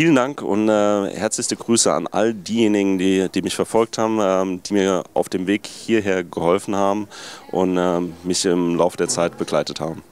vielen Dank und äh, herzlichste Grüße an all diejenigen, die, die mich verfolgt haben, ähm, die mir auf dem Weg hierher geholfen haben und äh, mich im Laufe der Zeit begleitet haben.